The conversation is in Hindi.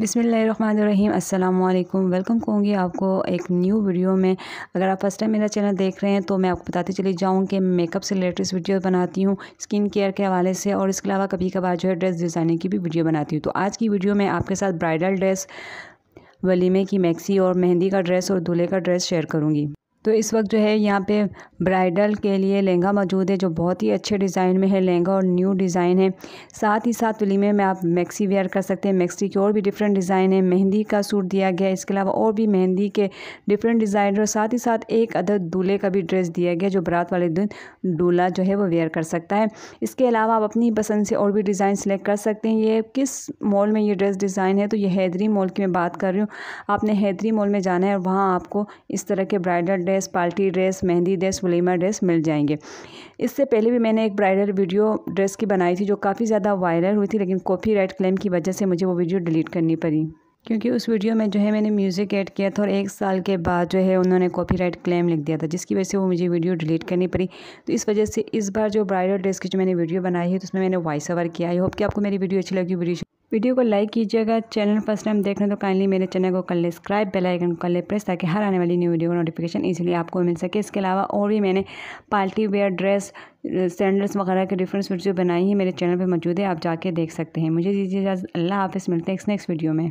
बिसमीम् अल्लाम वेलकम कहूँगी आपको एक न्यू वीडियो में अगर आप फर्स्ट टाइम मेरा चैनल देख रहे हैं तो मैं आपको बताती चली जाऊँ कि मेकअप से लेटेस्ट वीडियो बनाती हूँ स्किन केयर के हवाले से और इसके अलावा कभी कभार जो है ड्रेस डिज़ाइनिंग की भी वीडियो बनाती हूँ तो आज की वीडियो में आपके साथ ब्राइडल ड्रेस वलीमे की मैक्सी और मेहंदी का ड्रेस और दूल्हे का ड्रेस शेयर करूँगी तो इस वक्त जो है यहाँ पे ब्राइडल के लिए लहंगा मौजूद है जो बहुत ही अच्छे डिज़ाइन में है लहंगा और न्यू डिज़ाइन है साथ ही साथ वलीमे में आप मैक्सी वेयर कर सकते हैं मैक्सी के और भी डिफरेंट डिज़ाइन है मेहंदी का सूट दिया गया इसके अलावा और भी मेहंदी के डिफरेंट डिज़ाइन और साथ ही साथ एक अदर दूल्हे का भी ड्रेस दिया गया जो बरात वाले दिन दूल्हा जो है वो वेयर कर सकता है इसके अलावा आप अपनी पसंद से और भी डिज़ाइन सेलेक्ट कर सकते हैं ये किस मॉल में ये ड्रेस डिज़ाइन है तो ये हैदरी मॉल की मैं बात कर रही हूँ आपने हैदरी मॉल में जाना है और वहाँ आपको इस तरह के bridal dress dress party dress mehndi dress वलीमा ड्रेस मिल जाएंगे इससे पहले भी मैंने एक ब्राइडल वीडियो ड्रेस की बनाई थी जो काफ़ी ज़्यादा वायरल हुई थी लेकिन कॉपी क्लेम की वजह से मुझे वो वीडियो डिलीट करनी पड़ी क्योंकि उस वीडियो में जो है मैंने म्यूज़िक ऐड किया था और एक साल के बाद जो है उन्होंने कॉपीराइट क्लेम लिख दिया था जिसकी वजह से वो मुझे वीडियो डिलीट करनी पड़ी तो इस वजह से इस बार जो ब्राइडल ड्रेस की जो मैंने वीडियो बनाई है तो उसमें मैंने वॉइस ओवर किया आई होप कि आपको मेरी वीडियो अच्छी लगी वीडियो वीडियो को लाइक कीजिएगा चैनल फर्स्ट टाइम देख रहे तो काइंडली मेरे चैनल को कल सब्सक्राइब बेल आइकन कर ले प्रेस ताकि हर आने वाली न्यू वीडियो का नोटिफिकेशन इजीली आपको मिल सके इसके अलावा और भी मैंने पार्टी वेयर ड्रेस सैंडल्स वगैरह के डिफरेंस वीडियो बनाई है मेरे चैनल पर मौजूद है आप जाके देख सकते हैं मुझे दीजिए इजाज़त अल्लाह हाफिज़ मिलते हैं नेक्स्ट वीडियो में